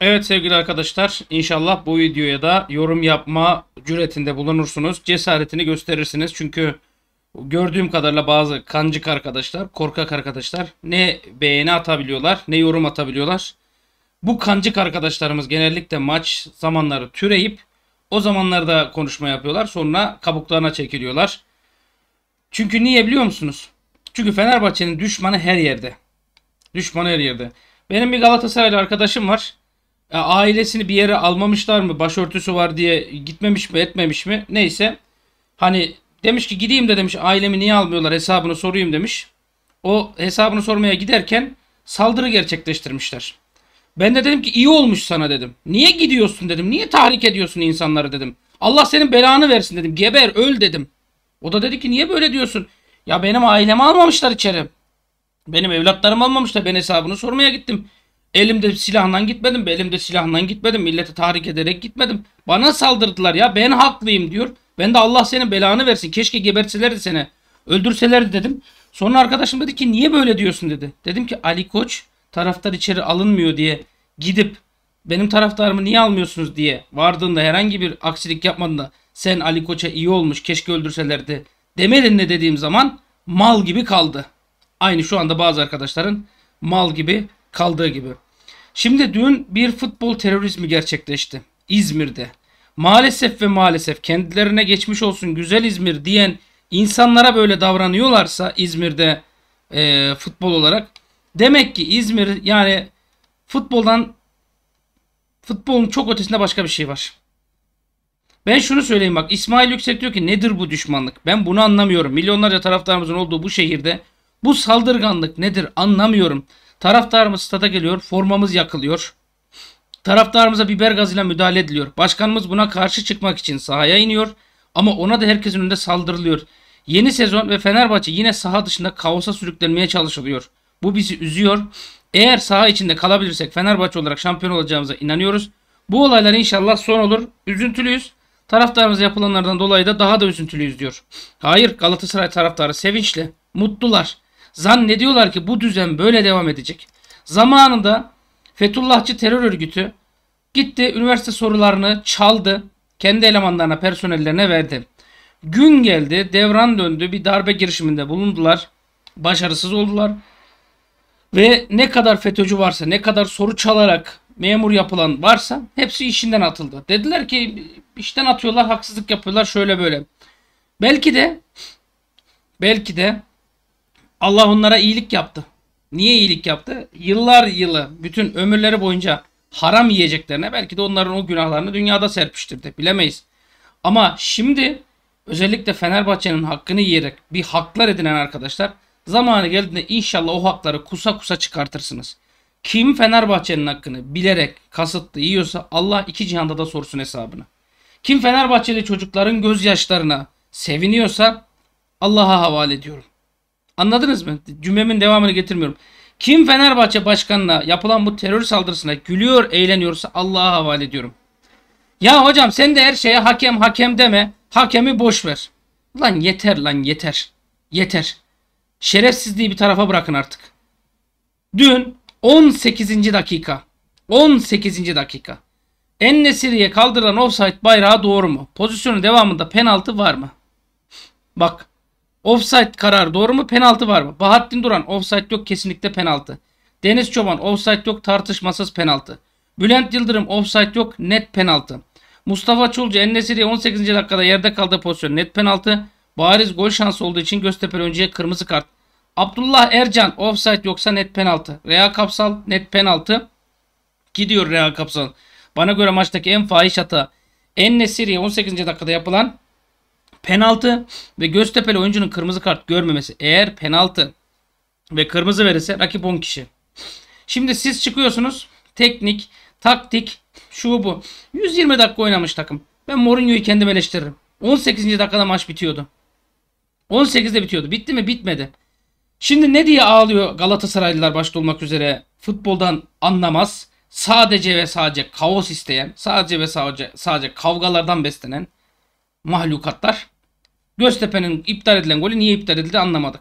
Evet sevgili arkadaşlar inşallah bu videoya da yorum yapma cüretinde bulunursunuz. Cesaretini gösterirsiniz çünkü gördüğüm kadarıyla bazı kancık arkadaşlar, korkak arkadaşlar ne beğeni atabiliyorlar ne yorum atabiliyorlar. Bu kancık arkadaşlarımız genellikle maç zamanları türeyip o zamanlarda konuşma yapıyorlar sonra kabuklarına çekiliyorlar. Çünkü niye biliyor musunuz? Çünkü Fenerbahçe'nin düşmanı her yerde. Düşmanı her yerde. Benim bir Galatasaraylı arkadaşım var ailesini bir yere almamışlar mı? Başörtüsü var diye gitmemiş mi etmemiş mi? Neyse. Hani demiş ki gideyim de demiş ailemi niye almıyorlar hesabını sorayım demiş. O hesabını sormaya giderken saldırı gerçekleştirmişler. Ben de dedim ki iyi olmuş sana dedim. Niye gidiyorsun dedim. Niye tahrik ediyorsun insanları dedim. Allah senin belanı versin dedim. Geber öl dedim. O da dedi ki niye böyle diyorsun? Ya benim ailemi almamışlar içeri. Benim evlatlarım almamışlar. Ben hesabını sormaya gittim. Elimde silahla gitmedim. Elimde silahla gitmedim. Milleti tahrik ederek gitmedim. Bana saldırdılar ya. Ben haklıyım diyor. Ben de Allah senin belanı versin. Keşke gebertselerdi seni. Öldürselerdi dedim. Sonra arkadaşım dedi ki niye böyle diyorsun dedi. Dedim ki Ali Koç taraftar içeri alınmıyor diye gidip benim taraftarımı niye almıyorsunuz diye vardığında herhangi bir aksilik yapmadığında sen Ali Koç'a iyi olmuş keşke öldürselerdi demedin ne dediğim zaman mal gibi kaldı. Aynı şu anda bazı arkadaşların mal gibi kaldığı gibi. Şimdi dün bir futbol terörizmi gerçekleşti İzmir'de. Maalesef ve maalesef kendilerine geçmiş olsun güzel İzmir diyen insanlara böyle davranıyorlarsa İzmir'de e, futbol olarak demek ki İzmir yani futboldan futbolun çok ötesinde başka bir şey var. Ben şunu söyleyeyim bak İsmail Yüksek diyor ki nedir bu düşmanlık? Ben bunu anlamıyorum. Milyonlarca taraftarımızın olduğu bu şehirde bu saldırganlık nedir anlamıyorum. Taraftarımız stada geliyor. Formamız yakılıyor. Taraftarımıza biber gazıyla müdahale ediliyor. Başkanımız buna karşı çıkmak için sahaya iniyor. Ama ona da herkesin önünde saldırılıyor. Yeni sezon ve Fenerbahçe yine saha dışında kaosa sürüklenmeye çalışılıyor. Bu bizi üzüyor. Eğer saha içinde kalabilirsek Fenerbahçe olarak şampiyon olacağımıza inanıyoruz. Bu olaylar inşallah son olur. Üzüntülüyüz. Taraftarımıza yapılanlardan dolayı da daha da üzüntülüyüz diyor. Hayır Galatasaray taraftarı sevinçli. Mutlular. Zannediyorlar ki bu düzen böyle devam edecek. Zamanında Fethullahçı terör örgütü gitti üniversite sorularını çaldı. Kendi elemanlarına, personellerine verdi. Gün geldi, devran döndü. Bir darbe girişiminde bulundular. Başarısız oldular. Ve ne kadar FETÖ'cü varsa, ne kadar soru çalarak memur yapılan varsa hepsi işinden atıldı. Dediler ki işten atıyorlar, haksızlık yapıyorlar şöyle böyle. Belki de belki de Allah onlara iyilik yaptı. Niye iyilik yaptı? Yıllar yılı bütün ömürleri boyunca haram yiyeceklerine belki de onların o günahlarını dünyada serpiştirdi. Bilemeyiz. Ama şimdi özellikle Fenerbahçe'nin hakkını yiyerek bir haklar edinen arkadaşlar zamanı geldiğinde inşallah o hakları kusa kusa çıkartırsınız. Kim Fenerbahçe'nin hakkını bilerek kasıtlı yiyorsa Allah iki cihanda da sorsun hesabını. Kim Fenerbahçeli çocukların gözyaşlarına seviniyorsa Allah'a havale ediyorum. Anladınız mı? Cümlemin devamını getirmiyorum. Kim Fenerbahçe başkanına yapılan bu terör saldırısına gülüyor, eğleniyorsa Allah'a havale ediyorum. Ya hocam sen de her şeye hakem hakem deme. Hakemi boş ver. Lan yeter lan yeter. Yeter. Şerefsizliği bir tarafa bırakın artık. Dün 18. dakika. 18. dakika. En Nesiri'ye kaldırılan offside bayrağı doğru mu? Pozisyonun devamında penaltı var mı? Bak Offside karar doğru mu? Penaltı var mı? Bahattin Duran offside yok kesinlikle penaltı. Deniz Çoban offside yok tartışmasız penaltı. Bülent Yıldırım offside yok net penaltı. Mustafa Çulcu Ennesiri 18. dakikada yerde kaldığı pozisyon net penaltı. Bariz gol şansı olduğu için Göztepe önceye kırmızı kart. Abdullah Ercan offside yoksa net penaltı. Rea Kapsal net penaltı. Gidiyor Rea Kapsal. Bana göre maçtaki en fahiş hata. En 18. dakikada yapılan Penaltı ve Göztepe'li oyuncunun kırmızı kart görmemesi. Eğer penaltı ve kırmızı verirse rakip 10 kişi. Şimdi siz çıkıyorsunuz. Teknik, taktik, şu bu. 120 dakika oynamış takım. Ben Mourinho'yu kendim eleştiririm. 18. dakikada maç bitiyordu. 18'de bitiyordu. Bitti mi? Bitmedi. Şimdi ne diye ağlıyor Galatasaraylılar başta olmak üzere futboldan anlamaz. Sadece ve sadece kaos isteyen, sadece ve sadece, sadece kavgalardan beslenen mahlukatlar. Göztepe'nin iptal edilen golü niye iptal edildi anlamadık.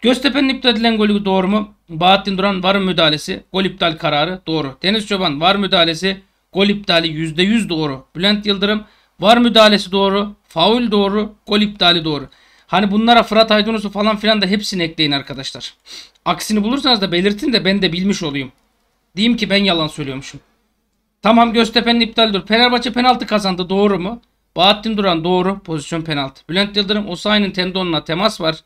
Göztepe'nin iptal edilen golü doğru mu? Bahattin Duran var müdahalesi. Gol iptal kararı doğru. Deniz Çoban var müdahalesi. Gol iptali %100 doğru. Bülent Yıldırım var müdahalesi doğru. Faul doğru. Gol iptali doğru. Hani bunlara Fırat Aydınus'u falan filan da hepsini ekleyin arkadaşlar. Aksini bulursanız da belirtin de ben de bilmiş olayım. Diyeyim ki ben yalan söylüyormuşum. Tamam Göztepe'nin iptal dur. Fenerbahçe penaltı kazandı doğru mu? Bahattin Duran doğru. Pozisyon penaltı. Bülent Yıldırım Osayi'nin tendonuna temas var.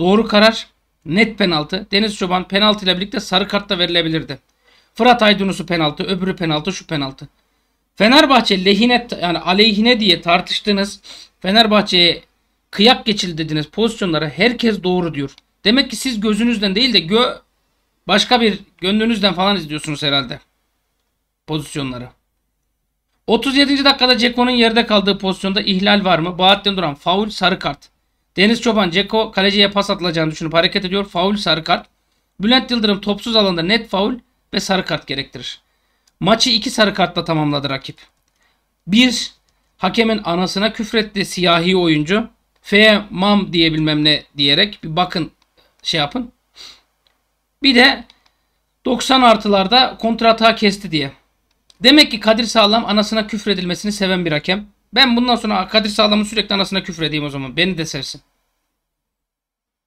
Doğru karar. Net penaltı. Deniz Çoban penaltıyla birlikte sarı kartla verilebilirdi. Fırat Aydınus'u penaltı, öbürü penaltı, şu penaltı. Fenerbahçe lehine yani aleyhine diye tartıştınız. Fenerbahçe'ye kıyak geçildi dediniz pozisyonlara herkes doğru diyor. Demek ki siz gözünüzden değil de gö başka bir gönlünüzden falan izliyorsunuz herhalde pozisyonları. 37. dakikada Ceko'nun yerde kaldığı pozisyonda ihlal var mı? Bahattin Duran faul sarı kart. Deniz Çoban Ceko kaleciye pas atılacağını düşünüp hareket ediyor. Faul sarı kart. Bülent Yıldırım topsuz alanda net faul ve sarı kart gerektirir. Maçı iki sarı kartla tamamladı rakip. 1. Hakemin anasına küfretti siyahi oyuncu. F mam diye ne diyerek bir bakın şey yapın. Bir de 90 artılarda kontrata kesti diye. Demek ki Kadir Sağlam anasına küfredilmesini seven bir hakem. Ben bundan sonra Kadir Sağlam'ın sürekli anasına küfredeyim o zaman. Beni de sevsin.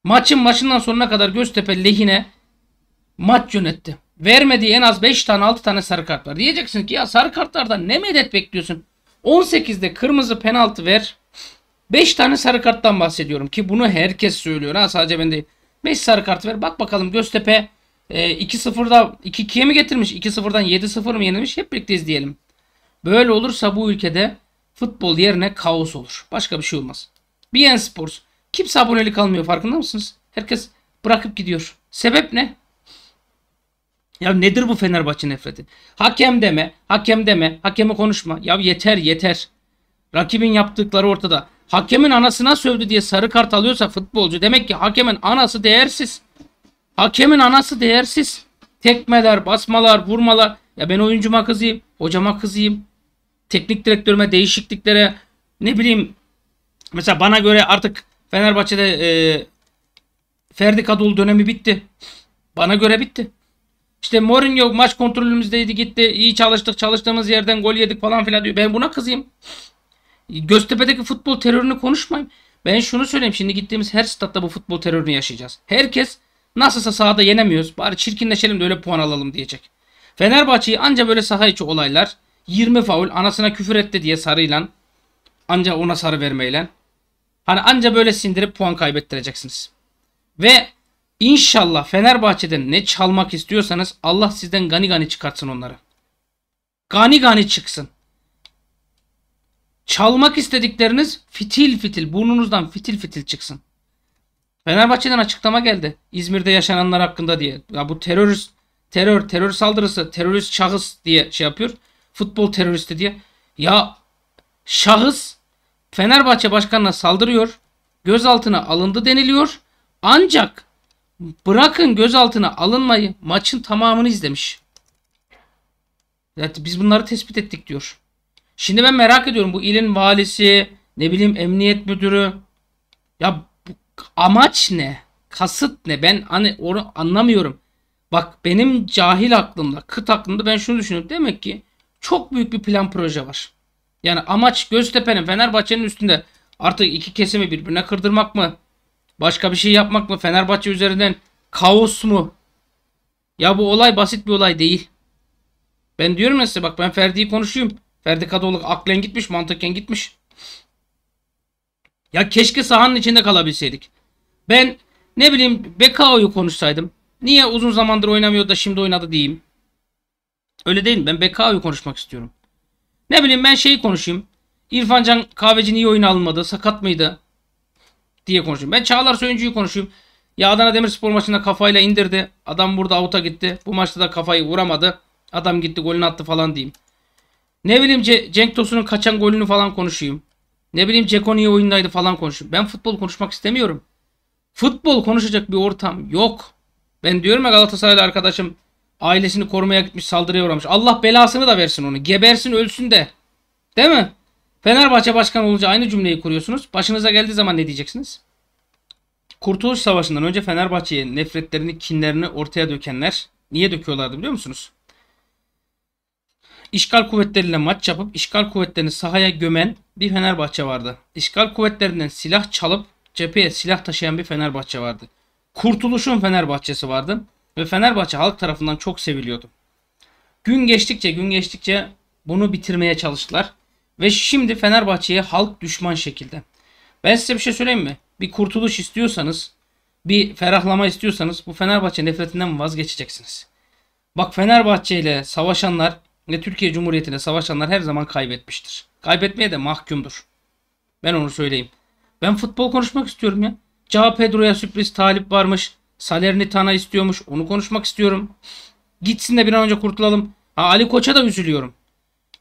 Maçın maçından sonuna kadar Göztepe lehine maç yönetti. Vermediği en az 5 tane 6 tane sarı kart var. Diyeceksin ki ya sarı kartlardan ne medet bekliyorsun? 18'de kırmızı penaltı ver. 5 tane sarı karttan bahsediyorum ki bunu herkes söylüyor. Ha sadece ben değil. 5 sarı kart ver. Bak bakalım Göztepe e, 2-0'da 2-2'ye mi getirmiş? 2-0'dan 7-0 mı yenilmiş? Hep birlikte izleyelim. Böyle olursa bu ülkede futbol yerine kaos olur. Başka bir şey olmaz. BN Sports. Kimse abonelik almıyor farkında mısınız? Herkes bırakıp gidiyor. Sebep ne? Ya nedir bu Fenerbahçe nefreti? Hakem deme, hakem deme, hakemi konuşma. Ya yeter yeter. Rakibin yaptıkları ortada. Hakemin anasına sövdü diye sarı kart alıyorsa futbolcu demek ki hakemin anası değersiz. Hakemin anası değersiz. Tekmeler, basmalar, vurmalar. Ya ben oyuncuma kızayım, hocama kızayım. Teknik direktörüme değişikliklere ne bileyim. Mesela bana göre artık Fenerbahçe'de e, Ferdi Kadol dönemi bitti. Bana göre bitti. İşte Mourinho maç kontrolümüzdeydi gitti. İyi çalıştık çalıştığımız yerden gol yedik falan filan diyor. Ben buna kızayım. Göztepe'deki futbol terörünü konuşmayayım. Ben şunu söyleyeyim. Şimdi gittiğimiz her statta bu futbol terörünü yaşayacağız. Herkes Nasılsa sahada yenemiyoruz. Bari çirkinleşelim de öyle puan alalım diyecek. Fenerbahçe'yi anca böyle saha içi olaylar 20 faul anasına küfür etti diye sarıyla anca ona sarı vermeyle hani anca böyle sindirip puan kaybettireceksiniz. Ve inşallah Fenerbahçe'den ne çalmak istiyorsanız Allah sizden gani gani çıkartsın onları. Gani gani çıksın. Çalmak istedikleriniz fitil fitil burnunuzdan fitil fitil çıksın. Fenerbahçe'den açıklama geldi. İzmir'de yaşananlar hakkında diye. Ya bu terörist terör terör saldırısı terörist şahıs diye şey yapıyor. Futbol teröristi diye. Ya şahıs Fenerbahçe başkanına saldırıyor. Gözaltına alındı deniliyor. Ancak bırakın gözaltına alınmayı maçın tamamını izlemiş. Yani biz bunları tespit ettik diyor. Şimdi ben merak ediyorum bu ilin valisi, ne bileyim emniyet müdürü. Ya amaç ne? Kasıt ne? Ben hani onu anlamıyorum. Bak benim cahil aklımda, kıt aklımda ben şunu düşünüyorum. Demek ki çok büyük bir plan proje var. Yani amaç Göztepe'nin Fenerbahçe'nin üstünde artık iki kesimi birbirine kırdırmak mı? Başka bir şey yapmak mı? Fenerbahçe üzerinden kaos mu? Ya bu olay basit bir olay değil. Ben diyorum ya size bak ben Ferdi'yi konuşuyorum. Ferdi Kadıoğlu aklen gitmiş, mantıken gitmiş. Ya keşke sahanın içinde kalabilseydik. Ben ne bileyim Bekao'yu konuşsaydım. Niye uzun zamandır oynamıyor da şimdi oynadı diyeyim. Öyle değil mi? Ben Bekao'yu konuşmak istiyorum. Ne bileyim ben şeyi konuşayım. İrfancan Can Kahveci niye oyuna alınmadı? Sakat mıydı? Diye konuşayım. Ben Çağlar Söyüncü'yü konuşayım. Ya Adana Demirspor maçında kafayla indirdi. Adam burada avuta gitti. Bu maçta da kafayı vuramadı. Adam gitti golünü attı falan diyeyim. Ne bileyim Cenk Tosun'un kaçan golünü falan konuşayım. Ne bileyim Ceko niye oyundaydı falan konuşuyor. Ben futbol konuşmak istemiyorum. Futbol konuşacak bir ortam yok. Ben diyorum ya Galatasaraylı arkadaşım ailesini korumaya gitmiş saldırıya uğramış. Allah belasını da versin onu. Gebersin ölsün de. Değil mi? Fenerbahçe başkan olunca aynı cümleyi kuruyorsunuz. Başınıza geldiği zaman ne diyeceksiniz? Kurtuluş Savaşı'ndan önce Fenerbahçe'ye nefretlerini, kinlerini ortaya dökenler niye döküyorlardı biliyor musunuz? İşgal kuvvetleriyle maç yapıp işgal kuvvetlerini sahaya gömen bir Fenerbahçe vardı. İşgal kuvvetlerinden silah çalıp cepheye silah taşıyan bir Fenerbahçe vardı. Kurtuluşun Fenerbahçesi vardı ve Fenerbahçe halk tarafından çok seviliyordu. Gün geçtikçe gün geçtikçe bunu bitirmeye çalıştılar ve şimdi Fenerbahçe'ye halk düşman şekilde. Ben size bir şey söyleyeyim mi? Bir kurtuluş istiyorsanız, bir ferahlama istiyorsanız bu Fenerbahçe nefretinden vazgeçeceksiniz. Bak Fenerbahçe ile savaşanlar ve Türkiye Cumhuriyeti ile savaşanlar her zaman kaybetmiştir. Kaybetmeye de mahkumdur. Ben onu söyleyeyim. Ben futbol konuşmak istiyorum ya. Cao Pedro'ya sürpriz talip varmış. Salernitana istiyormuş. Onu konuşmak istiyorum. Gitsin de bir an önce kurtulalım. Ha, Ali Koç'a da üzülüyorum.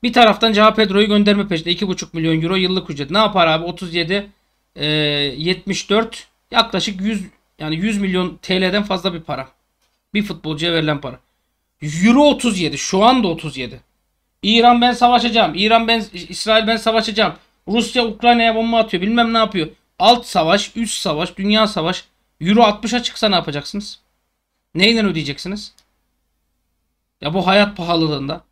Bir taraftan Cao Pedro'yu gönderme peşinde. 2,5 milyon euro yıllık ücret. Ne yapar abi? 37, e, 74 yaklaşık 100 yani 100 milyon TL'den fazla bir para. Bir futbolcuya verilen para. Euro 37. Şu anda 37. İran ben savaşacağım. İran ben İsrail ben savaşacağım. Rusya Ukrayna'ya bomba atıyor. Bilmem ne yapıyor. Alt savaş, üst savaş, dünya savaş. Euro 60'a çıksa ne yapacaksınız? Neyle ödeyeceksiniz? Ya bu hayat pahalılığında.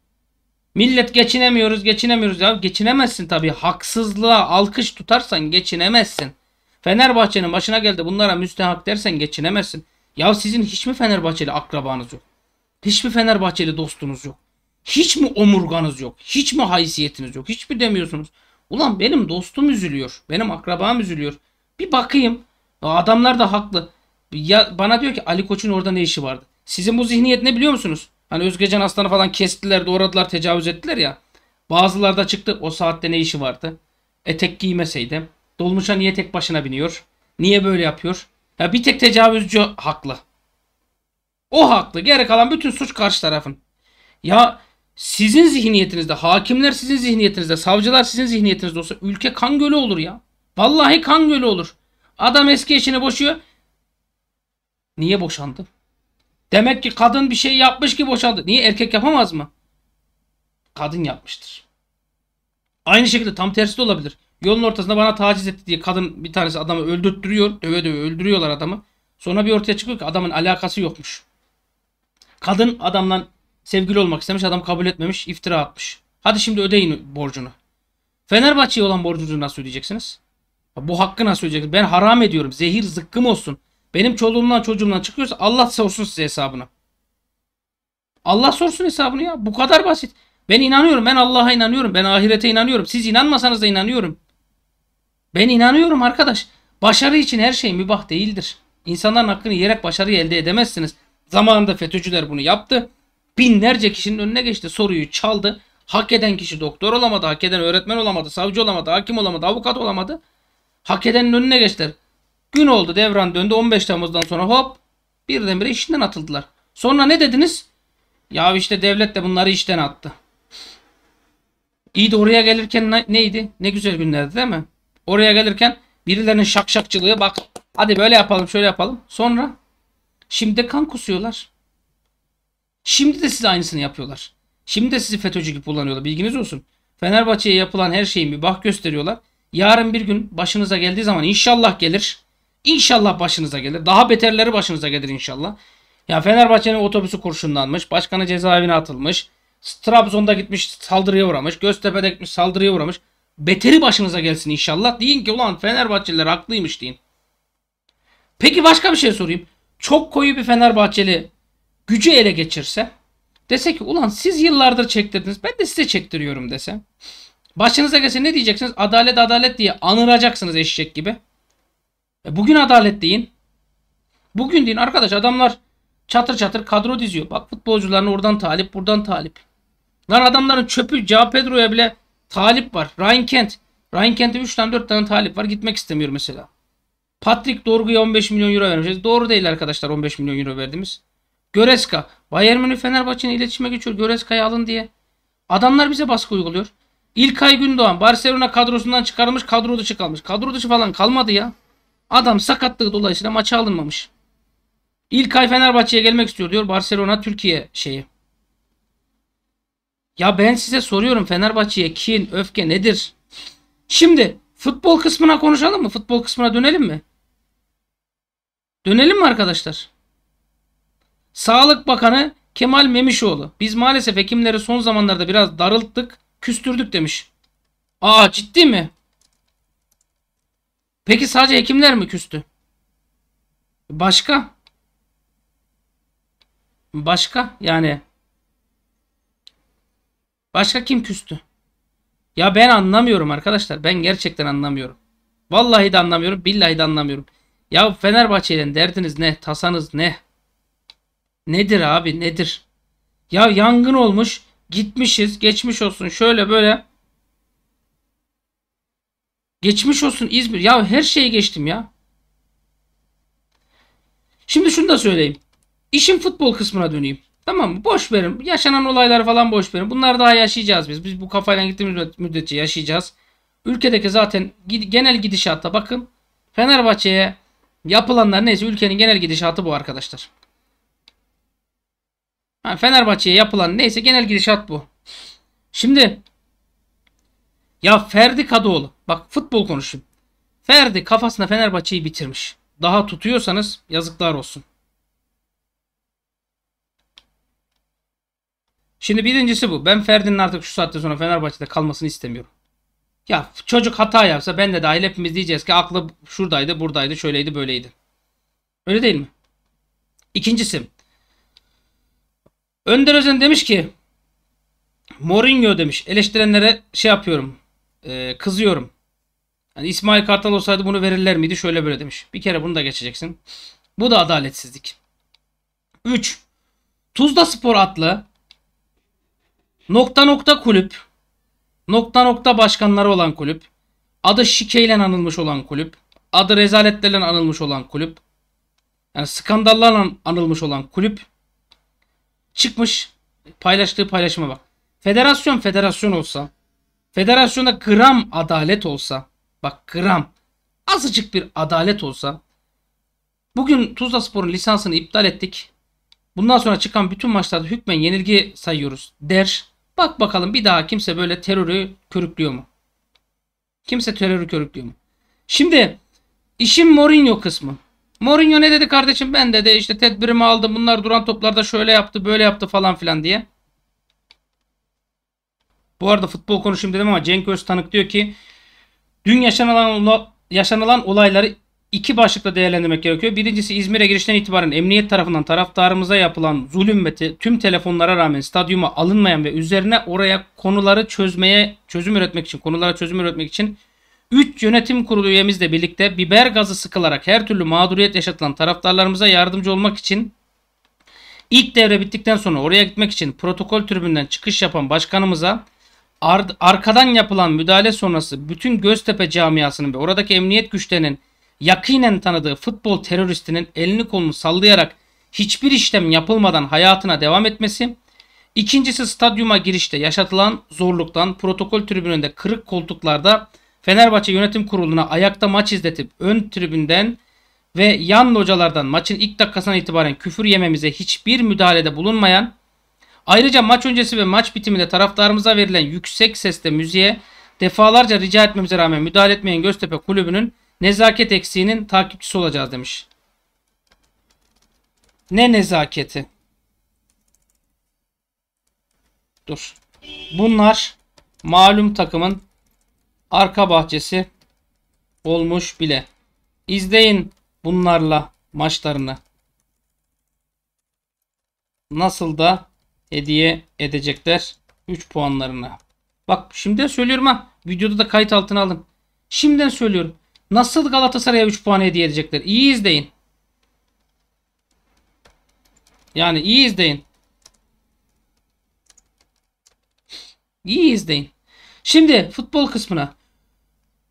Millet geçinemiyoruz, geçinemiyoruz. Ya geçinemezsin tabii. Haksızlığa alkış tutarsan geçinemezsin. Fenerbahçe'nin başına geldi bunlara müstehak dersen geçinemezsin. Ya sizin hiç mi Fenerbahçeli akrabanız yok? Hiç mi Fenerbahçeli dostunuz yok? Hiç mi omurganız yok? Hiç mi haysiyetiniz yok? Hiç mi demiyorsunuz? Ulan benim dostum üzülüyor. Benim akrabam üzülüyor. Bir bakayım. Adamlar da haklı. Ya bana diyor ki Ali Koç'un orada ne işi vardı? Sizin bu zihniyet ne biliyor musunuz? Hani Özgecan Aslan'ı falan kestiler, doğradılar, tecavüz ettiler ya. Bazıları da çıktı o saatte ne işi vardı? Etek giymeseydi. Dolmuşa niye tek başına biniyor? Niye böyle yapıyor? Ya bir tek tecavüzcü haklı. O haklı. Geri kalan bütün suç karşı tarafın. Ya sizin zihniyetinizde, hakimler sizin zihniyetinizde, savcılar sizin zihniyetinizde olsa ülke kan gölü olur ya. Vallahi kan gölü olur. Adam eski eşini boşuyor. Niye boşandı? Demek ki kadın bir şey yapmış ki boşandı. Niye erkek yapamaz mı? Kadın yapmıştır. Aynı şekilde tam tersi de olabilir. Yolun ortasında bana taciz etti diye kadın bir tanesi adamı öldürttürüyor. Döve döve öldürüyorlar adamı. Sonra bir ortaya çıkıyor ki adamın alakası yokmuş. Kadın adamdan Sevgili olmak istemiş adam kabul etmemiş iftira atmış. Hadi şimdi ödeyin borcunu. Fenerbahçe'ye olan borcunuzu nasıl ödeyeceksiniz? Bu hakkı nasıl ödeyeceksiniz? Ben haram ediyorum. Zehir zıkkım olsun. Benim çoluğumdan çocuğumdan çıkıyorsa Allah sorsun size hesabını. Allah sorsun hesabını ya. Bu kadar basit. Ben inanıyorum. Ben Allah'a inanıyorum. Ben ahirete inanıyorum. Siz inanmasanız da inanıyorum. Ben inanıyorum arkadaş. Başarı için her şey mübah değildir. İnsanların hakkını yiyerek başarıyı elde edemezsiniz. Zamanında FETÖ'cüler bunu yaptı binlerce kişinin önüne geçti. Soruyu çaldı. Hak eden kişi doktor olamadı, hak eden öğretmen olamadı, savcı olamadı, hakim olamadı, avukat olamadı. Hak edenin önüne geçtiler. Gün oldu devran döndü 15 Temmuz'dan sonra hop birdenbire işinden atıldılar. Sonra ne dediniz? Ya işte devlet de bunları işten attı. İyi de oraya gelirken neydi? Ne güzel günlerdi değil mi? Oraya gelirken birilerinin şakşakçılığı bak hadi böyle yapalım şöyle yapalım. Sonra şimdi kan kusuyorlar. Şimdi de size aynısını yapıyorlar. Şimdi de sizi FETÖ'cü gibi kullanıyorlar. Bilginiz olsun. Fenerbahçe'ye yapılan her şeyi bir bak gösteriyorlar. Yarın bir gün başınıza geldiği zaman inşallah gelir. İnşallah başınıza gelir. Daha beterleri başınıza gelir inşallah. Ya Fenerbahçe'nin otobüsü kurşunlanmış. Başkanı cezaevine atılmış. Trabzon'da gitmiş saldırıya uğramış. Göztepe'de gitmiş saldırıya uğramış. Beteri başınıza gelsin inşallah. Deyin ki ulan Fenerbahçeliler haklıymış deyin. Peki başka bir şey sorayım. Çok koyu bir Fenerbahçeli gücü ele geçirse dese ki ulan siz yıllardır çektirdiniz ben de size çektiriyorum dese başınıza gelse ne diyeceksiniz adalet adalet diye anıracaksınız eşek gibi. E bugün adalet deyin. Bugün deyin arkadaş adamlar çatır çatır kadro diziyor. Bak futbolcularını oradan talip buradan talip. Lan adamların çöpü Cao Pedro'ya bile talip var. Ryan Kent. Ryan Kent'e 3 tane 4 tane talip var. Gitmek istemiyor mesela. Patrick Dorgu'ya 15 milyon euro vermişiz. Doğru değil arkadaşlar 15 milyon euro verdiğimiz. Göreska. Bayern Münih Fenerbahçe'nin iletişime geçiyor Göreska'yı alın diye. Adamlar bize baskı uyguluyor. İlkay Gündoğan Barcelona kadrosundan çıkarılmış kadro dışı kalmış. Kadro dışı falan kalmadı ya. Adam sakatlığı dolayısıyla maça alınmamış. İlkay Fenerbahçe'ye gelmek istiyor diyor Barcelona Türkiye şeyi. Ya ben size soruyorum Fenerbahçe'ye kin, öfke nedir? Şimdi futbol kısmına konuşalım mı? Futbol kısmına dönelim mi? Dönelim mi arkadaşlar? Sağlık Bakanı Kemal Memişoğlu. Biz maalesef hekimleri son zamanlarda biraz darılttık, küstürdük demiş. Aa ciddi mi? Peki sadece hekimler mi küstü? Başka? Başka yani. Başka kim küstü? Ya ben anlamıyorum arkadaşlar. Ben gerçekten anlamıyorum. Vallahi de anlamıyorum. Billahi de anlamıyorum. Ya Fenerbahçe'yle derdiniz ne? Tasanız ne? Nedir abi nedir? Ya yangın olmuş. Gitmişiz. Geçmiş olsun. Şöyle böyle. Geçmiş olsun İzmir. Ya her şeyi geçtim ya. Şimdi şunu da söyleyeyim. İşin futbol kısmına döneyim. Tamam mı? Boş verin. Yaşanan olaylar falan boş verin. Bunları daha yaşayacağız biz. Biz bu kafayla gittiğimiz müddetçe yaşayacağız. Ülkedeki zaten genel gidişatta bakın. Fenerbahçe'ye yapılanlar neyse ülkenin genel gidişatı bu arkadaşlar. Fenerbahçe'ye yapılan neyse genel gidişat bu. Şimdi ya Ferdi Kadıoğlu bak futbol konuşayım. Ferdi kafasına Fenerbahçe'yi bitirmiş. Daha tutuyorsanız yazıklar olsun. Şimdi birincisi bu. Ben Ferdi'nin artık şu saatte sonra Fenerbahçe'de kalmasını istemiyorum. Ya çocuk hata yapsa ben de dahil hepimiz diyeceğiz ki aklı şuradaydı, buradaydı, şöyleydi, böyleydi. Öyle değil mi? İkincisi Önder Özen demiş ki Mourinho demiş eleştirenlere şey yapıyorum e, kızıyorum. Yani İsmail Kartal olsaydı bunu verirler miydi? Şöyle böyle demiş. Bir kere bunu da geçeceksin. Bu da adaletsizlik. 3. Tuzla Spor adlı nokta nokta kulüp nokta nokta başkanları olan kulüp adı şikeyle anılmış olan kulüp adı rezaletlerle anılmış olan kulüp yani skandallarla anılmış olan kulüp çıkmış paylaştığı paylaşıma bak. Federasyon federasyon olsa, federasyonda gram adalet olsa, bak gram azıcık bir adalet olsa bugün Tuzla Spor'un lisansını iptal ettik. Bundan sonra çıkan bütün maçlarda hükmen yenilgi sayıyoruz der. Bak bakalım bir daha kimse böyle terörü körüklüyor mu? Kimse terörü körüklüyor mu? Şimdi işin Mourinho kısmı. Mourinho ne dedi kardeşim? Ben dedi işte tedbirimi aldım. Bunlar duran toplarda şöyle yaptı böyle yaptı falan filan diye. Bu arada futbol konuşayım dedim ama Cenk Öztanık diyor ki dün yaşanılan, yaşanılan olayları iki başlıkla değerlendirmek gerekiyor. Birincisi İzmir'e girişten itibaren emniyet tarafından taraftarımıza yapılan zulüm tüm telefonlara rağmen stadyuma alınmayan ve üzerine oraya konuları çözmeye çözüm üretmek için konulara çözüm üretmek için 3 yönetim kurulu üyemizle birlikte biber gazı sıkılarak her türlü mağduriyet yaşatılan taraftarlarımıza yardımcı olmak için ilk devre bittikten sonra oraya gitmek için protokol tribünden çıkış yapan başkanımıza ar arkadan yapılan müdahale sonrası bütün Göztepe camiasının ve oradaki emniyet güçlerinin yakinen tanıdığı futbol teröristinin elini kolunu sallayarak hiçbir işlem yapılmadan hayatına devam etmesi, ikincisi stadyuma girişte yaşatılan zorluktan protokol tribününde kırık koltuklarda Fenerbahçe Yönetim Kurulu'na ayakta maç izletip ön tribünden ve yan localardan maçın ilk dakikasından itibaren küfür yememize hiçbir müdahalede bulunmayan ayrıca maç öncesi ve maç bitiminde taraftarımıza verilen yüksek sesle müziğe defalarca rica etmemize rağmen müdahale etmeyen Göztepe kulübünün nezaket eksiğinin takipçisi olacağız demiş. Ne nezaketi? Dur. Bunlar malum takımın arka bahçesi olmuş bile. İzleyin bunlarla maçlarını. Nasıl da hediye edecekler 3 puanlarını. Bak şimdi söylüyorum ha. Videoda da kayıt altına alın. Şimdiden söylüyorum. Nasıl Galatasaray'a 3 puan hediye edecekler? İyi izleyin. Yani iyi izleyin. İyi izleyin. Şimdi futbol kısmına.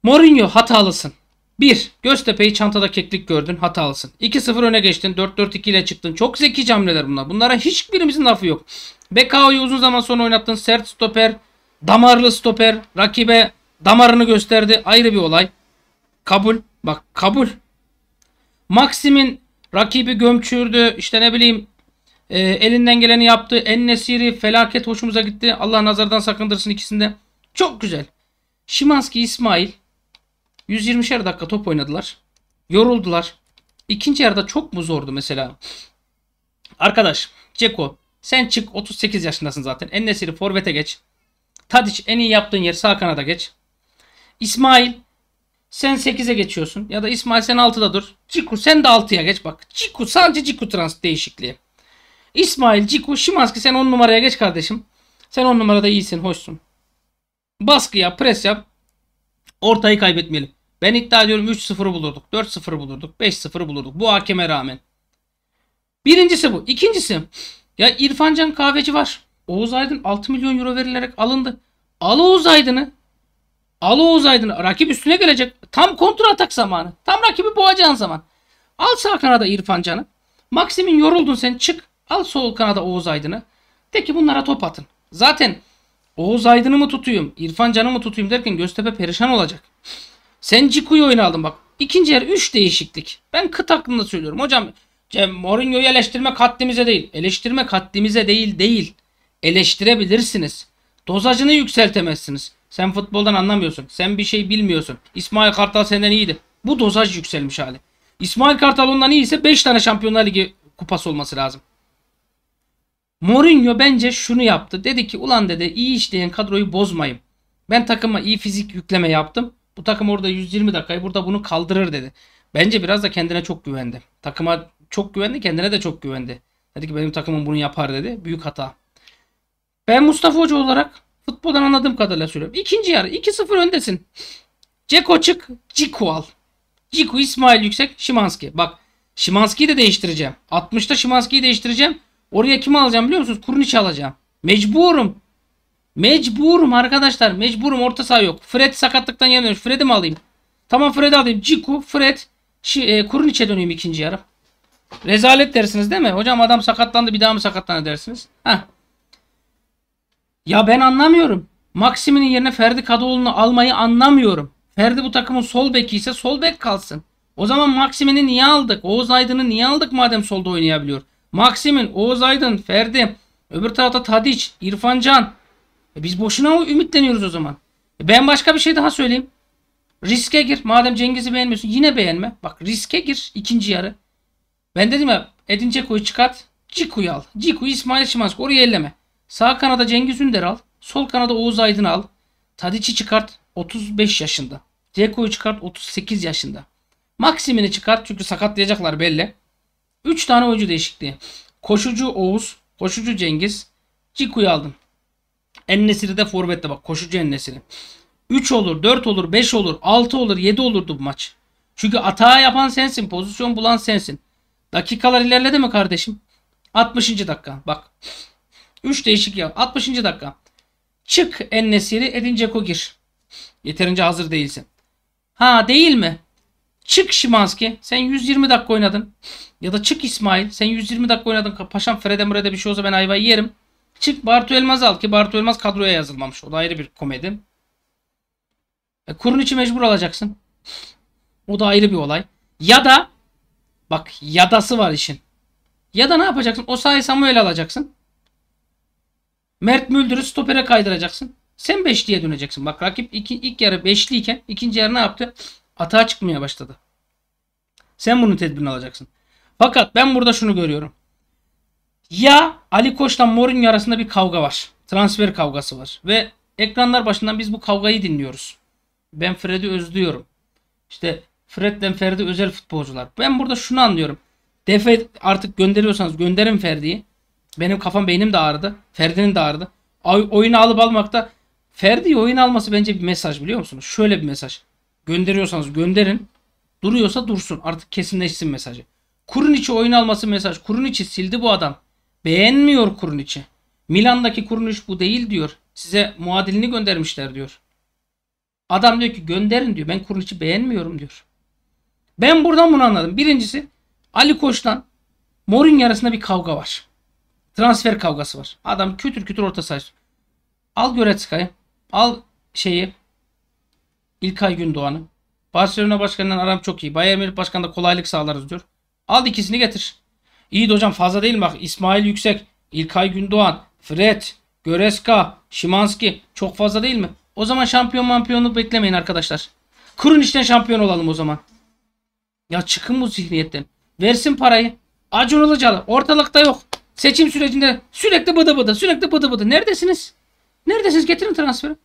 Mourinho hatalısın. 1. Göztepe'yi çantada keklik gördün hatalısın. 2-0 öne geçtin 4-4-2 ile çıktın. Çok zeki hamleler bunlar. Bunlara hiçbirimizin lafı yok. Bekao'yu uzun zaman sonra oynattın. Sert stoper, damarlı stoper. Rakibe damarını gösterdi. Ayrı bir olay. Kabul. Bak kabul. Maxim'in rakibi gömçürdü. İşte ne bileyim e, elinden geleni yaptı. En Nesiri felaket hoşumuza gitti. Allah nazardan sakındırsın ikisinde. Çok güzel. Şimanski İsmail 120'şer dakika top oynadılar. Yoruldular. İkinci yarıda çok mu zordu mesela? Arkadaş Ceko sen çık 38 yaşındasın zaten. En nesiri forvete geç. Tadiç en iyi yaptığın yer sağ kanada geç. İsmail sen 8'e geçiyorsun. Ya da İsmail sen 6'da dur. Ciku sen de 6'ya geç bak. Ciku sadece Ciku trans değişikliği. İsmail, Ciku, Şimanski sen 10 numaraya geç kardeşim. Sen 10 numarada iyisin, hoşsun. Baskı yap, pres yap. Ortayı kaybetmeyelim. Ben iddia ediyorum 3-0 bulurduk, 4-0 bulurduk, 5-0 bulurduk bu hakeme rağmen. Birincisi bu. İkincisi ya İrfan Can Kahveci var. Oğuz Aydın 6 milyon euro verilerek alındı. Al Oğuz Aydın'ı. Al Oğuz Aydın'ı. Rakip üstüne gelecek. Tam kontra atak zamanı. Tam rakibi boğacağın zaman. Al sağ kanada İrfan Can'ı. Maksim'in yoruldun sen çık. Al sol kanada Oğuz Aydın'ı. De ki bunlara top atın. Zaten Oğuz Aydın'ı mı tutuyum, İrfan Can'ı mı tutuyum derken Göztepe perişan olacak. Senciku'yu oyuna aldım bak. İkinci yer 3 değişiklik. Ben kıt aklımda söylüyorum. Hocam Cem Mourinho'yu eleştirmek haddimize değil. Eleştirmek haddimize değil değil. Eleştirebilirsiniz. Dozajını yükseltemezsiniz. Sen futboldan anlamıyorsun. Sen bir şey bilmiyorsun. İsmail Kartal senden iyiydi. Bu dozaj yükselmiş hali. İsmail Kartal ondan iyiyse 5 tane Şampiyonlar Ligi kupası olması lazım. Mourinho bence şunu yaptı. Dedi ki ulan dedi iyi işleyen kadroyu bozmayayım. Ben takıma iyi fizik yükleme yaptım. Bu takım orada 120 dakikayı burada bunu kaldırır dedi. Bence biraz da kendine çok güvendi. Takıma çok güvendi kendine de çok güvendi. Dedi ki benim takımım bunu yapar dedi. Büyük hata. Ben Mustafa Hoca olarak futboldan anladığım kadarıyla söylüyorum. İkinci yarı 2-0 öndesin. Ceko çık, Ciku al. Ciku, İsmail Yüksek, Şimanski. Bak Şimanski'yi de değiştireceğim. 60'ta Şimanski'yi değiştireceğim. Oraya kimi alacağım biliyor musunuz? Kurniç'i alacağım. Mecburum. Mecburum arkadaşlar. Mecburum orta saha yok. Fred sakatlıktan yeni dönmüş. Fred'i mi alayım? Tamam Fred'i alayım. Ciku, Fred. Şi, e, kurun içe döneyim ikinci yarı. Rezalet dersiniz değil mi? Hocam adam sakatlandı bir daha mı sakatlandı dersiniz. Heh. Ya ben anlamıyorum. Maksimin'in yerine Ferdi Kadıoğlu'nu almayı anlamıyorum. Ferdi bu takımın sol beki ise sol bek kalsın. O zaman Maksimin'i niye aldık? Oğuz Aydın'ı niye aldık madem solda oynayabiliyor? Maksimin, Oğuz Aydın, Ferdi, öbür tarafta Tadiç, İrfan Can, e biz boşuna mı ümitleniyoruz o zaman. E ben başka bir şey daha söyleyeyim. Riske gir. Madem Cengiz'i beğenmiyorsun yine beğenme. Bak riske gir ikinci yarı. Ben dedim ya Edin Ceko'yu çıkart. Ciku'yu al. Ciku İsmail Şimansk, oraya elleme. Sağ kanada Cengiz Ünder al. Sol kanada Oğuz Aydın al. Tadiç'i çıkart 35 yaşında. Ceko'yu çıkart 38 yaşında. Maksimini çıkart çünkü sakatlayacaklar belli. 3 tane oyuncu değişikliği. Koşucu Oğuz, koşucu Cengiz, Ciku'yu aldım. Ennesiri de forvette bak koşucu Ennesiri. 3 olur, 4 olur, 5 olur, 6 olur, 7 olurdu bu maç. Çünkü atağa yapan sensin, pozisyon bulan sensin. Dakikalar ilerledi mi kardeşim? 60. dakika bak. 3 değişik yap. 60. dakika. Çık Ennesiri, Edin Dzeko gir. Yeterince hazır değilsin. Ha değil mi? Çık Şimanski. Sen 120 dakika oynadın. Ya da çık İsmail. Sen 120 dakika oynadın. Paşam Fred'e Mred'e bir şey olsa ben ayva yerim. Çık Bartu Elmaz al ki Bartu Elmaz kadroya yazılmamış. O da ayrı bir komedi. E, kurun içi mecbur alacaksın. O da ayrı bir olay. Ya da bak yadası var işin. Ya da ne yapacaksın? O sayı Samuel alacaksın. Mert Müldür'ü stopere kaydıracaksın. Sen beşliye döneceksin. Bak rakip iki, ilk yarı beşliyken ikinci yarı ne yaptı? Atağa çıkmaya başladı. Sen bunun tedbirini alacaksın. Fakat ben burada şunu görüyorum. Ya Ali Koç'la Mourinho arasında bir kavga var. Transfer kavgası var. Ve ekranlar başından biz bu kavgayı dinliyoruz. Ben Fred'i özlüyorum. İşte Fred'den Ferdi özel futbolcular. Ben burada şunu anlıyorum. Defe artık gönderiyorsanız gönderin Ferdi'yi. Benim kafam beynim de ağrıdı. Ferdi'nin de ağrıdı. Oyunu alıp almakta Ferdi'yi oyun alması bence bir mesaj biliyor musunuz? Şöyle bir mesaj. Gönderiyorsanız gönderin. Duruyorsa dursun. Artık kesinleşsin mesajı. Kurun içi oyun alması mesaj. Kurun içi sildi bu adam. Beğenmiyor Kurniç'i. Milan'daki Kurniç bu değil diyor. Size muadilini göndermişler diyor. Adam diyor ki gönderin diyor. Ben Kurniç'i beğenmiyorum diyor. Ben buradan bunu anladım. Birincisi Ali Koç'tan Mourinho arasında bir kavga var. Transfer kavgası var. Adam kütür kütür orta sahaya. Al Göretska'yı. Al şeyi. İlkay Gündoğan'ı. Barcelona başkanından aram çok iyi. Bayern Münih başkanı da kolaylık sağlarız diyor. Al ikisini getir. İyi de hocam fazla değil mi? Bak İsmail Yüksek, İlkay Gündoğan, Fred, Göreska, Şimanski çok fazla değil mi? O zaman şampiyon mampiyonluk beklemeyin arkadaşlar. Kurun işten şampiyon olalım o zaman. Ya çıkın bu zihniyetten. Versin parayı. Acun Ilıcalı ortalıkta yok. Seçim sürecinde sürekli bıdı bıdı sürekli bıdı bıdı. Neredesiniz? Neredesiniz? Getirin transferi.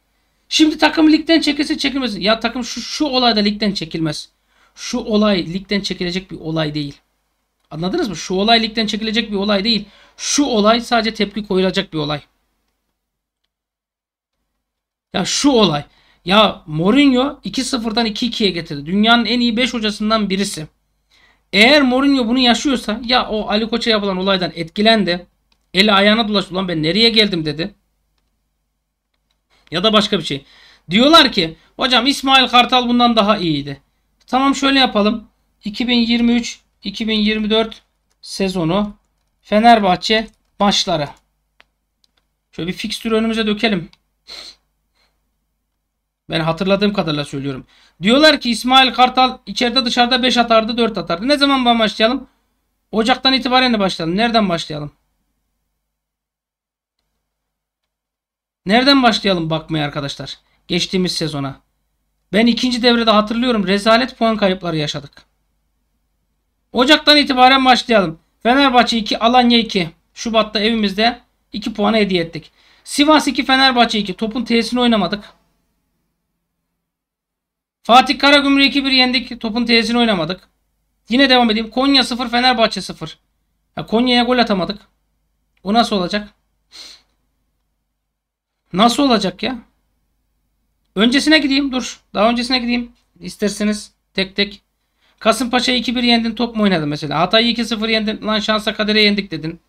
Şimdi takım ligden çekilse çekilmesin. Ya takım şu, şu olayda ligden çekilmez. Şu olay ligden çekilecek bir olay değil. Anladınız mı? Şu olay ligden çekilecek bir olay değil. Şu olay sadece tepki koyulacak bir olay. Ya şu olay. Ya Mourinho 2-0'dan 2-2'ye getirdi. Dünyanın en iyi 5 hocasından birisi. Eğer Mourinho bunu yaşıyorsa ya o Ali Koç'a yapılan olaydan etkilendi. Eli ayağına dolaştı. Ulan ben nereye geldim dedi. Ya da başka bir şey. Diyorlar ki hocam İsmail Kartal bundan daha iyiydi. Tamam şöyle yapalım. 2023 2024 sezonu Fenerbahçe maçları. Şöyle bir fikstür önümüze dökelim. Ben hatırladığım kadarıyla söylüyorum. Diyorlar ki İsmail Kartal içeride dışarıda 5 atardı 4 atardı. Ne zaman başlayalım? Ocaktan itibaren de başlayalım. Nereden başlayalım? Nereden başlayalım bakmaya arkadaşlar? Geçtiğimiz sezona. Ben ikinci devrede hatırlıyorum rezalet puan kayıpları yaşadık. Ocaktan itibaren başlayalım. Fenerbahçe 2, Alanya 2. Şubat'ta evimizde 2 puanı hediye ettik. Sivas 2, Fenerbahçe 2. Topun tesisini oynamadık. Fatih Karagümrük 2-1 yendik. Topun tesisini oynamadık. Yine devam edeyim. Konya 0, Fenerbahçe 0. Konya'ya gol atamadık. O nasıl olacak? Nasıl olacak ya? Öncesine gideyim. Dur. Daha öncesine gideyim. İsterseniz tek tek Kasımpaşa 2-1 yendin top mu oynadın mesela? Hatay'ı 2-0 yendin lan şansa kadere yendik dedin.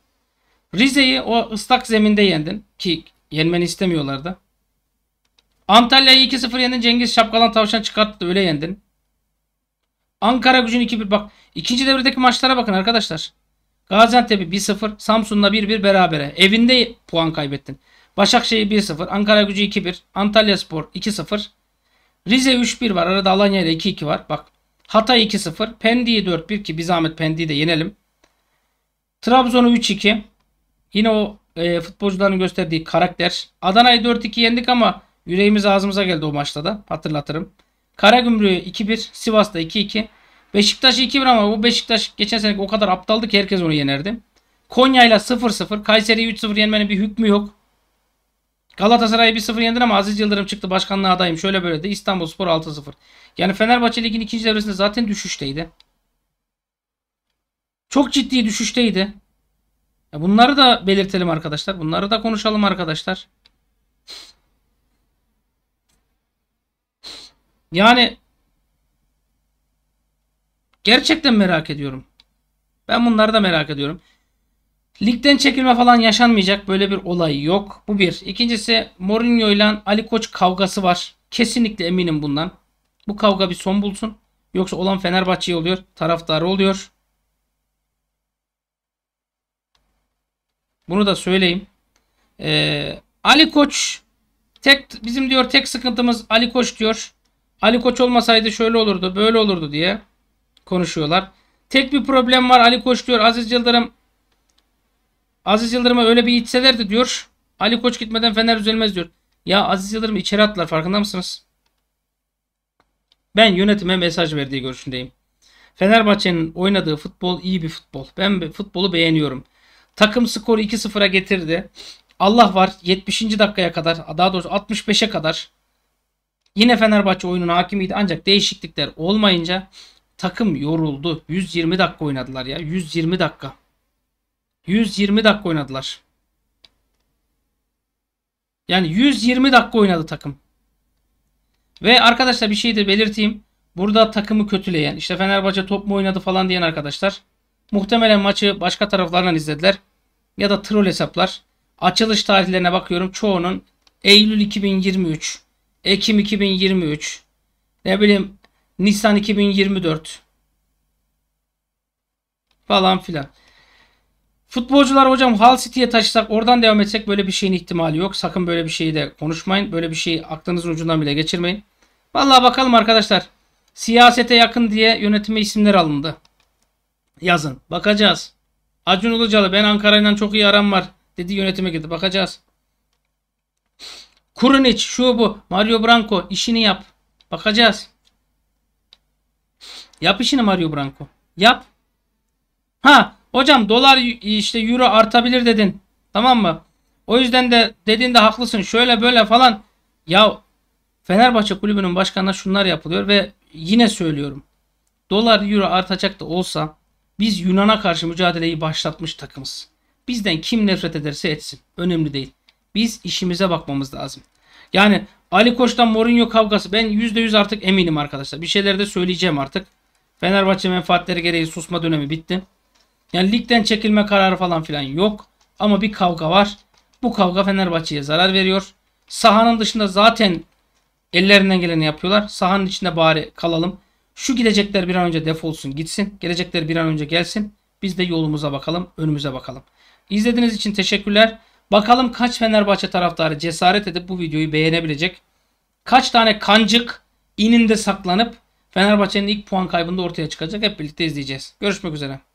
Rize'yi o ıslak zeminde yendin ki yenmeni istemiyorlardı. Antalya'yı 2-0 yendin Cengiz Şapkalan tavşan çıkarttı öyle yendin. Ankara gücün 2-1 bak ikinci devredeki maçlara bakın arkadaşlar. Gaziantep'i 1-0 Samsun'la 1-1 berabere evinde puan kaybettin. Başakşehir 1-0 Ankara gücü 2-1 Antalya Spor 2-0 Rize 3-1 var arada Alanya ile 2-2 var bak Hatay 2-0. Pendik'i 4-1 ki bir zahmet Pendik'i de yenelim. Trabzon'u 3-2. Yine o e, futbolcuların gösterdiği karakter. Adana'yı 4-2 yendik ama yüreğimiz ağzımıza geldi o maçta da hatırlatırım. Karagümrük'ü 2-1. Sivas'ta 2-2. Beşiktaş'ı 2-1 ama bu Beşiktaş geçen sene o kadar aptaldı ki herkes onu yenerdi. Konya'yla 0-0. Kayseri 3-0 yenmenin bir hükmü yok. Galatasaray 1-0 yendin ama Aziz Yıldırım çıktı başkanlığa adayım. Şöyle böyle de İstanbul Spor 6-0. Yani Fenerbahçe Ligi'nin ikinci devresinde zaten düşüşteydi. Çok ciddi düşüşteydi. Bunları da belirtelim arkadaşlar. Bunları da konuşalım arkadaşlar. Yani gerçekten merak ediyorum. Ben bunları da merak ediyorum. Ligden çekilme falan yaşanmayacak. Böyle bir olay yok. Bu bir. İkincisi Mourinho ile Ali Koç kavgası var. Kesinlikle eminim bundan. Bu kavga bir son bulsun. Yoksa olan Fenerbahçe oluyor. Taraftarı oluyor. Bunu da söyleyeyim. Ee, Ali Koç tek bizim diyor tek sıkıntımız Ali Koç diyor. Ali Koç olmasaydı şöyle olurdu, böyle olurdu diye konuşuyorlar. Tek bir problem var Ali Koç diyor. Aziz Yıldırım Aziz Yıldırım'a öyle bir içselerdi diyor. Ali Koç gitmeden Fener düzelmez diyor. Ya Aziz Yıldırım içeri attılar farkında mısınız? Ben yönetime mesaj verdiği görüşündeyim. Fenerbahçe'nin oynadığı futbol iyi bir futbol. Ben futbolu beğeniyorum. Takım skoru 2-0'a getirdi. Allah var 70. dakikaya kadar daha doğrusu 65'e kadar yine Fenerbahçe oyunun hakimiydi ancak değişiklikler olmayınca takım yoruldu. 120 dakika oynadılar ya 120 dakika. 120 dakika oynadılar. Yani 120 dakika oynadı takım. Ve arkadaşlar bir şey de belirteyim. Burada takımı kötüleyen işte Fenerbahçe top mu oynadı falan diyen arkadaşlar muhtemelen maçı başka taraflardan izlediler. Ya da troll hesaplar. Açılış tarihlerine bakıyorum çoğunun Eylül 2023, Ekim 2023, ne bileyim Nisan 2024 falan filan. Futbolcular hocam Hull City'ye taşısak oradan devam etsek böyle bir şeyin ihtimali yok. Sakın böyle bir şeyi de konuşmayın. Böyle bir şeyi aklınızın ucundan bile geçirmeyin. Vallahi bakalım arkadaşlar. Siyasete yakın diye yönetime isimler alındı. Yazın. Bakacağız. Acun Ilıcalı ben Ankara'yla çok iyi aram var dedi yönetime gitti. Bakacağız. Kurunic şu bu. Mario Branco işini yap. Bakacağız. Yap işini Mario Branco. Yap. Ha Hocam dolar işte euro artabilir dedin. Tamam mı? O yüzden de dediğinde haklısın. Şöyle böyle falan. Ya Fenerbahçe kulübünün başkanına şunlar yapılıyor ve yine söylüyorum. Dolar euro artacak da olsa biz Yunan'a karşı mücadeleyi başlatmış takımız. Bizden kim nefret ederse etsin. Önemli değil. Biz işimize bakmamız lazım. Yani Ali Koç'tan Mourinho kavgası ben %100 artık eminim arkadaşlar. Bir şeyler de söyleyeceğim artık. Fenerbahçe menfaatleri gereği susma dönemi bitti. Yani ligden çekilme kararı falan filan yok. Ama bir kavga var. Bu kavga Fenerbahçe'ye zarar veriyor. Sahanın dışında zaten ellerinden geleni yapıyorlar. Sahanın içinde bari kalalım. Şu gidecekler bir an önce defolsun gitsin. Gelecekler bir an önce gelsin. Biz de yolumuza bakalım, önümüze bakalım. İzlediğiniz için teşekkürler. Bakalım kaç Fenerbahçe taraftarı cesaret edip bu videoyu beğenebilecek. Kaç tane kancık ininde saklanıp Fenerbahçe'nin ilk puan kaybında ortaya çıkacak. Hep birlikte izleyeceğiz. Görüşmek üzere.